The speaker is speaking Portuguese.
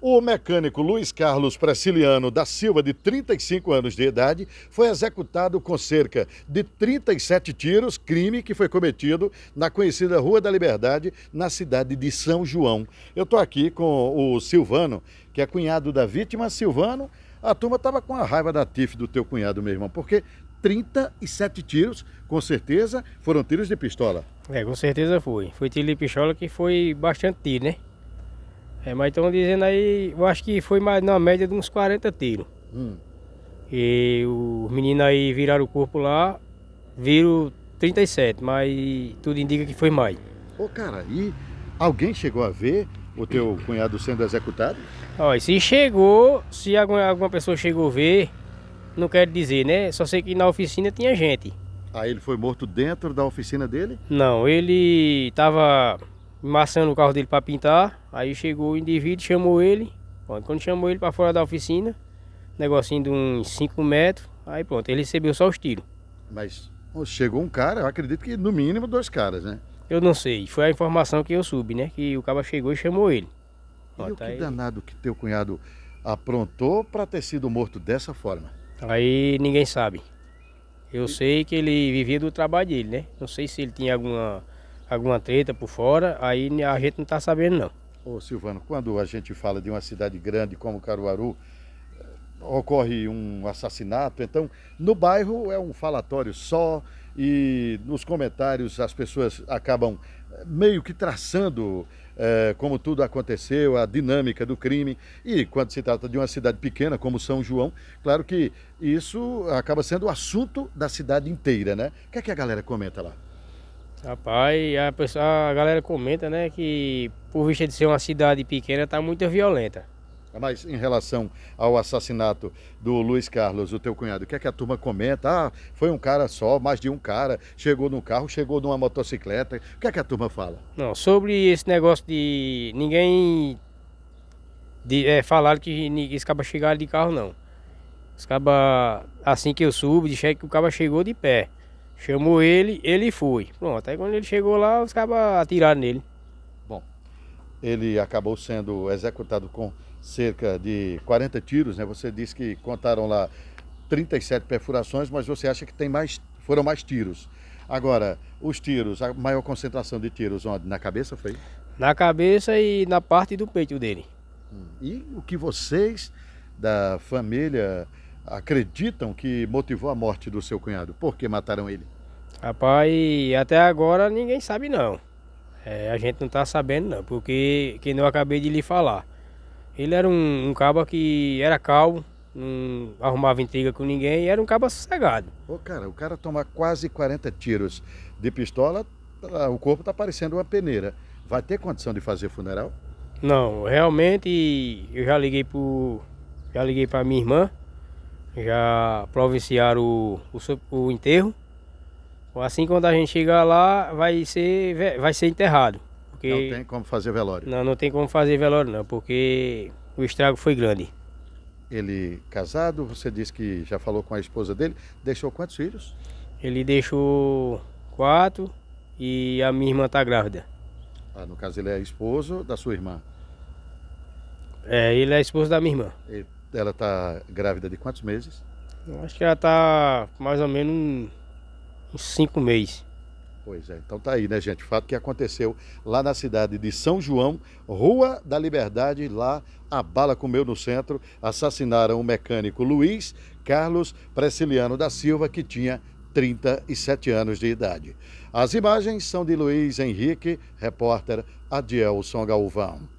O mecânico Luiz Carlos Pressiliano da Silva, de 35 anos de idade, foi executado com cerca de 37 tiros, crime que foi cometido na conhecida Rua da Liberdade, na cidade de São João. Eu estou aqui com o Silvano, que é cunhado da vítima. Silvano, a turma estava com a raiva da TIF do teu cunhado, meu irmão, porque 37 tiros, com certeza, foram tiros de pistola. É, com certeza foi. Foi tiro de pistola que foi bastante tiro, né? É, mas estão dizendo aí, eu acho que foi mais na média de uns 40 tiros. Hum. E os meninos aí viraram o corpo lá, viram 37, mas tudo indica que foi mais. Ô cara, e alguém chegou a ver o teu cunhado sendo executado? Olha, se chegou, se alguma, alguma pessoa chegou a ver, não quero dizer, né? Só sei que na oficina tinha gente. Aí ah, ele foi morto dentro da oficina dele? Não, ele estava maçando o carro dele para pintar. Aí chegou o indivíduo, chamou ele. Pronto, quando chamou ele para fora da oficina, negocinho de uns 5 metros, aí pronto, ele recebeu só os tiros. Mas chegou um cara, eu acredito que no mínimo dois caras, né? Eu não sei, foi a informação que eu soube, né? Que o cara chegou e chamou ele. Pronto, e o que aí... danado que teu cunhado aprontou para ter sido morto dessa forma? Aí ninguém sabe. Eu e... sei que ele vivia do trabalho dele, né? Não sei se ele tinha alguma, alguma treta por fora, aí a gente não tá sabendo não. Ô Silvano, quando a gente fala de uma cidade grande como Caruaru, eh, ocorre um assassinato, então no bairro é um falatório só e nos comentários as pessoas acabam eh, meio que traçando eh, como tudo aconteceu, a dinâmica do crime. E quando se trata de uma cidade pequena como São João, claro que isso acaba sendo o assunto da cidade inteira, né? O que é que a galera comenta lá? Rapaz, a, pessoa, a galera comenta, né, que por vista de ser uma cidade pequena, tá muito violenta. Ah, mas em relação ao assassinato do Luiz Carlos, o teu cunhado, o que é que a turma comenta? Ah, foi um cara só, mais de um cara, chegou num carro, chegou numa motocicleta. O que é que a turma fala? Não, sobre esse negócio de ninguém de, é, falar que esse caba chegaram de carro, não. Os caba, assim que eu subo, de cheque, o cara chegou de pé. Chamou ele, ele foi. Pronto, aí quando ele chegou lá, os caras atiraram nele. Bom, ele acabou sendo executado com cerca de 40 tiros, né? Você disse que contaram lá 37 perfurações, mas você acha que tem mais, foram mais tiros. Agora, os tiros, a maior concentração de tiros onde? Na cabeça foi? Na cabeça e na parte do peito dele. Hum. E o que vocês da família acreditam que motivou a morte do seu cunhado? Por que mataram ele? Rapaz, até agora ninguém sabe não. É, a gente não está sabendo não, porque que eu acabei de lhe falar. Ele era um, um que era calmo, não arrumava intriga com ninguém, era um cabo sossegado. Ô cara, o cara toma quase 40 tiros de pistola, tá, o corpo está parecendo uma peneira. Vai ter condição de fazer funeral? Não, realmente eu já liguei pro. Já liguei pra minha irmã, já providenciaram o, o, o enterro. Assim quando a gente chegar lá, vai ser, vai ser enterrado. Porque... Não tem como fazer velório. Não, não tem como fazer velório não, porque o estrago foi grande. Ele casado, você disse que já falou com a esposa dele, deixou quantos filhos? Ele deixou quatro e a minha irmã está grávida. Ah, no caso ele é esposo da sua irmã? É, ele é esposo da minha irmã. Ele ela está grávida de quantos meses? Acho que ela está mais ou menos uns cinco meses. Pois é, então tá aí, né, gente? O fato que aconteceu lá na cidade de São João, Rua da Liberdade, lá a bala comeu no centro. Assassinaram o mecânico Luiz Carlos Presciliano da Silva, que tinha 37 anos de idade. As imagens são de Luiz Henrique, repórter Adielson Galvão.